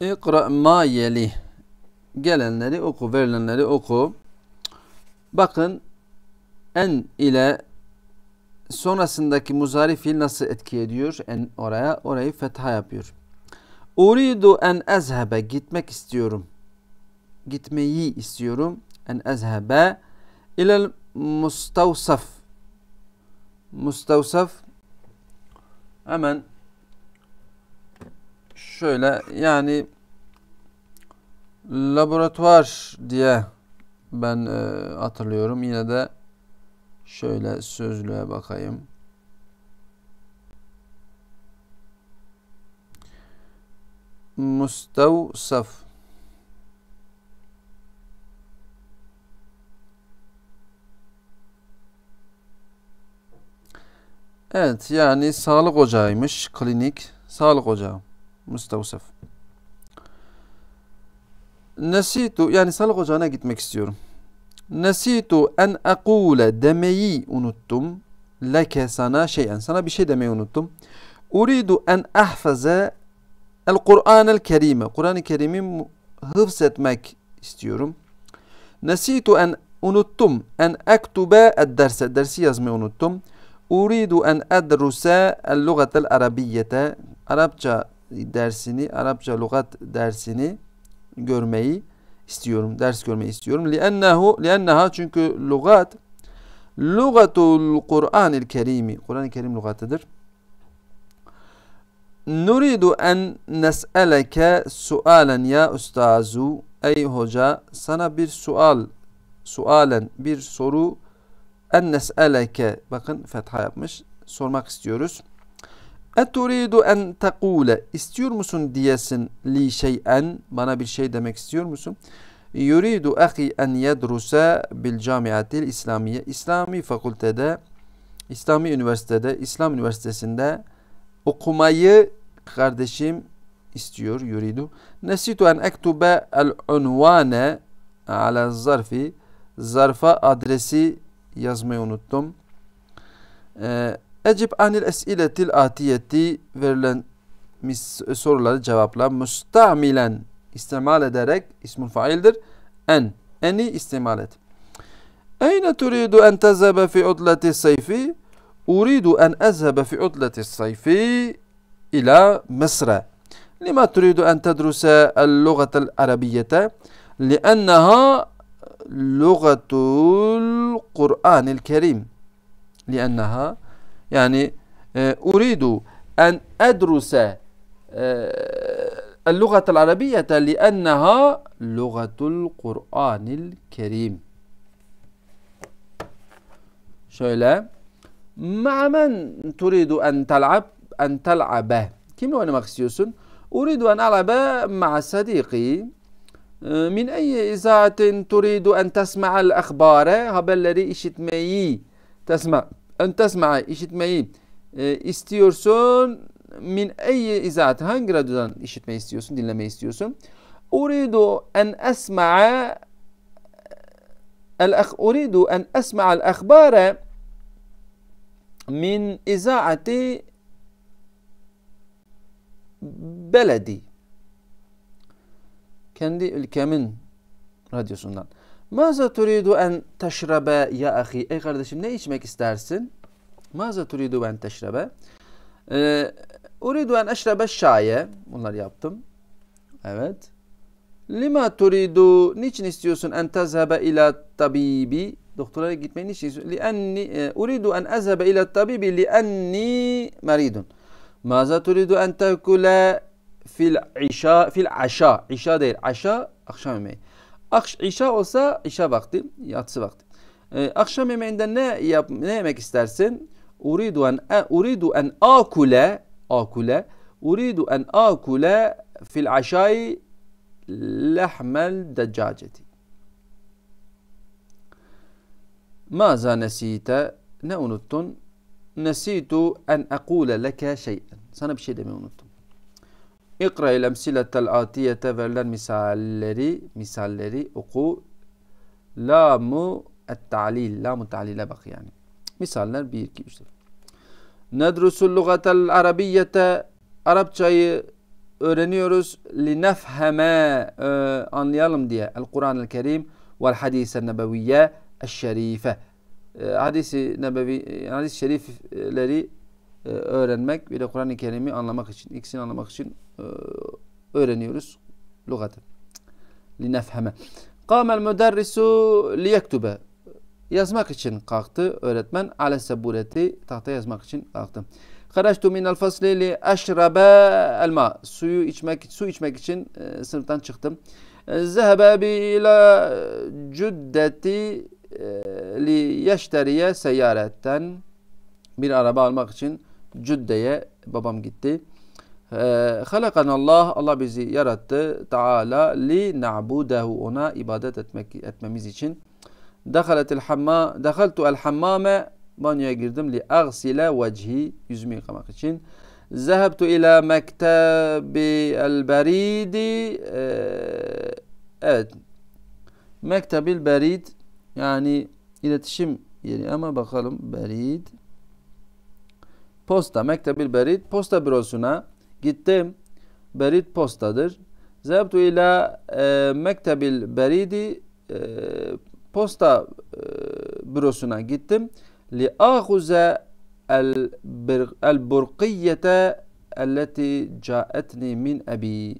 İkra ma yeli. Gelenleri oku, verilenleri oku. Bakın en ile sonrasındaki muzari fiil nasıl etki ediyor? En oraya, orayı fetha yapıyor. Uridu en ezhebe gitmek istiyorum. Gitmeyi istiyorum. En ezhebe ilel mustavsaf. Mustavsaf hemen şöyle yani laboratuvar diye ben e, hatırlıyorum. Yine de şöyle sözlüğe bakayım. Mustavsaf Evet yani sağlık ocağıymış klinik sağlık ocağı. Mustavsef. Nesitu yani salık ocağına gitmek istiyorum. Nesitu en akule demeyi unuttum. Leke sana şey şeyen sana bir şey demeyi unuttum. Uridu en ahfaze el Kur'an el Kerime. Kur'an-ı Kerim'i hıfz etmek istiyorum. Nesitu en unuttum en ektube ed derse dersi yazmayı unuttum. Uridu en edruse el lugatel arabiyyete Arapça dersini, Arapça lügat dersini görmeyi istiyorum. Ders görmeyi istiyorum. لِأَنَّهُ لِأَنَّهَا Çünkü lügat lügatul Kur'an-ı Kerim. Kur'an-ı Kerim lügatıdır. Nuridu en nes'eleke sualen ya ustazu. Ey hoca sana bir sual, sualen bir soru en nes'eleke. Bakın fetha yapmış. Sormak istiyoruz. Eturidu en tekule istiyor musun diyesin li şeyen bana bir şey demek istiyor musun? Yuridu ahi en yedrusa, bil camiatil İslamiye İslami fakültede İslami üniversitede İslam üniversitesinde okumayı kardeşim istiyor yuridu. Nesitu en ektube el unvane ala zarfi zarfa adresi yazmayı unuttum. Ee, Ecib anil esileti atiyeti verilen soruları cevapla. Müstamilen istimal ederek ismul faildir. En. Eni istimal et. Eyne turidu en tezhebe fi udleti sayfi? Uridu en ezhebe fi udleti sayfi ila Mısır'a. لما تريد أن تدرس اللغة العربية لأنها لغة القرآن الكريم لأنها يعني آه، أريد أن أدرس آه، اللغة العربية لأنها لغة القرآن الكريم شويلة مع من تريد أن تلعب أن تلعب كم أنا مكسيوس أريد أن ألعب مع صديقي آه، من أي إذاعة تريد أن تسمع الأخبار هبلري إشتمي تسمع أن تسمع إشتمي آه، إستيورسون من أي إذاعة هنجرا دوزان إشتمي إستيورسون دلما إستيورسون أريد أن أسمع آه، الأخ أريد أن أسمع الأخبار من إذاعة بلدي كندي الكامن راديو سونال Maza turidu en teşrebe ya ahi. Ey kardeşim ne içmek istersin? Maza turidu en teşrebe. Ee, uridu en eşrebe şaye. Bunları yaptım. Evet. Lima turidu. Niçin istiyorsun en tezhebe ila tabibi? Doktora gitmeyi niçin istiyorsun? Lienni, e, uridu en ezhebe ila tabibi li lienni meridun. Maza turidu en tekule fil işa, fil aşa. İşa değil. Aşa, akşam yemeği. Akş, işa olsa işe vakti, yatsı vakti. Ee, akşam yemeğinden ne yap ne yemek istersin? Uridu en e, uridu en akule akule uridu en akule fil aşayi, lehmel deccaceti. Maza nesite ne unuttun? Nesitu en akule leke şey'en. Sana bir şey demeyi unuttum. اقرأ الأمثلة الآتية verilen misalleri misalleri oku. لا مو التعليل لا مو التعليل بقي يعني مثال بير كي ندرس اللغة العربية عربشاي öğreniyoruz لنفهم آه، ان anlayalım دي القرآن الكريم والحديث النبوية الشريفة آه، حديث نبوي حديث شريف لري E, öğrenmek bir de Kur'an-ı Kerim'i anlamak için, ikisini anlamak için e, öğreniyoruz lügatı. Linefheme. Kâmel müderrisu liyektube. Yazmak için kalktı öğretmen. Ale sebureti tahta yazmak için kalktı. Kharajtu minel fasli li eşrabe elma. Suyu içmek, su içmek için e, sınıftan çıktım. E, Zehebe bi ila cüddeti e, li yeşteriye seyaretten bir araba almak için Cüdde'ye babam gitti. Ee, Halakan Allah Allah bizi yarattı. Taala li na'budehu ona ibadet etmek etmemiz için. Dakaletil hamma dahaltu el hammame banyoya girdim li agsile vecihi yüzümü yıkamak için. Zehabtu ila mektebi el beridi ee, evet mektebil berid yani iletişim yeri ama bakalım berid posta mektebil berit posta bürosuna gittim. Berit postadır. Zebtu ila e, mektebil beridi e, posta e, bürosuna gittim. Li ahuze el, el burkiyete elleti caetni min ebi.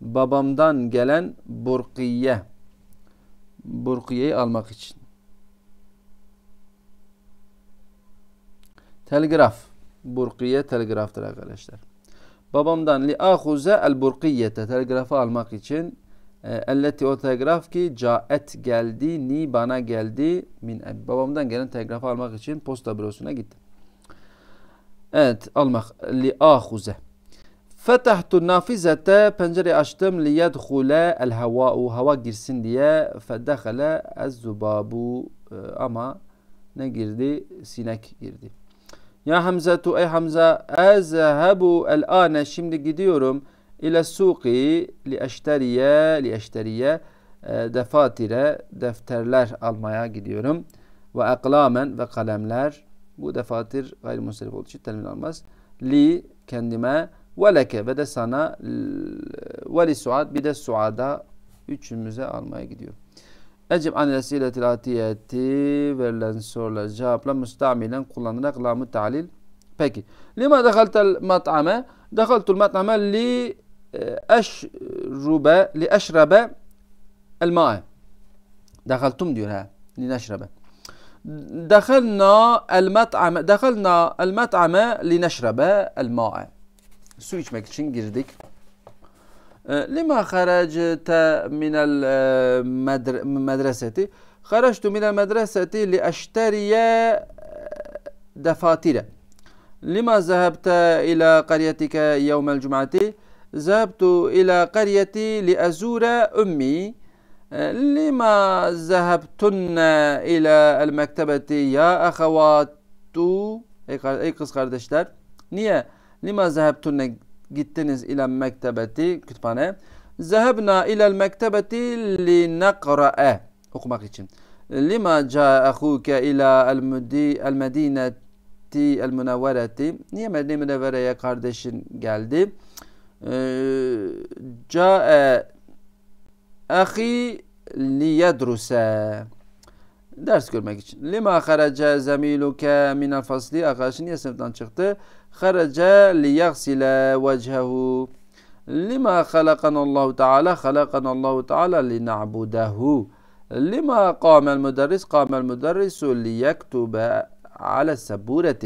Babamdan gelen burkiye. Burkiyeyi almak için. Telgraf. Burkiye telgraftır arkadaşlar. Babamdan li ahuze el burkiyete telgrafı almak için e, elleti o telgraf ki caet geldi ni bana geldi min Babamdan gelen telgrafı almak için posta bürosuna gittim. Evet almak li ahuze. Fetahtu nafizete pencereyi açtım li yedhule el hava'u hava girsin diye fedehele ez zubabu e, ama ne girdi? Sinek girdi. Ya Hamza tu, ey Hamza ezhebu el ane şimdi gidiyorum ile suqi li eşteriye li eşteriye e, defatire defterler almaya gidiyorum. Ve aklamen, ve kalemler bu defatir gayrimusarif olduğu için telmin almaz. Li kendime ve leke ve de sana ve li suad bir de suada üçümüze almaya gidiyorum. يجب أن الأسئلة الآتية تي فيرلان سولا جاب لم مستعملا كولانراك لا متعليل باكي لما دخلت المطعم دخلت المطعم لأشرب لأشرب الماء دخلتم ديرها لنشرب دخلنا المطعم دخلنا المطعم لنشرب الماء سويتش ماكتشين جيردك أه، لما خرجت من المدرسة أه، خرجت من المدرسة لأشتري أه، دفاتر لما ذهبت إلى قريتك يوم الجمعة ذهبت إلى قريتي لأزور أمي لما ذهبتن إلى المكتبة يا أخوات أي قص قردشتر نية لما ذهبتن gittiniz ila mektebeti kütüphane. Zehebna ila mektebeti li nekra'e okumak için. Lima ca'a ahuke ila el medineti el münevvereti. Niye Medine Münevvere'ye kardeşin geldi? Ca'a ahi li yedruse. ders görmek için. Lima kharaca zemiluke minel fasli. Arkadaşın niye sınıftan çıktı? Kharaca liyagsile vecehu. Lima halakanallahu teala halakanallahu teala lina'budahu. لما قام المدرس قام المدرس ليكتب على السبورة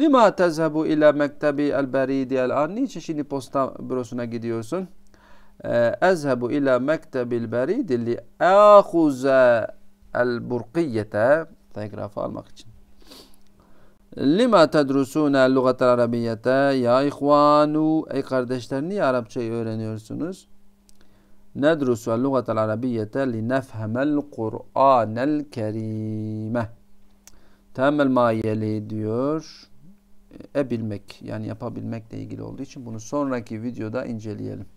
لما تذهب إلى مكتب البريد الآن niçin şimdi posta bürosuna gidiyorsun أذهب إلى مكتب البريد لأخذ el-Burkiyete telgrafı almak için. Lima tedrusuna lugatel arabiyete ya ihvanu ey kardeşler niye Arapçayı öğreniyorsunuz? Nedrusu lugatel arabiyete li nefhemel Kur'anel kerime. Temel mayeli diyor. E, e bilmek yani yapabilmekle ilgili olduğu için bunu sonraki videoda inceleyelim.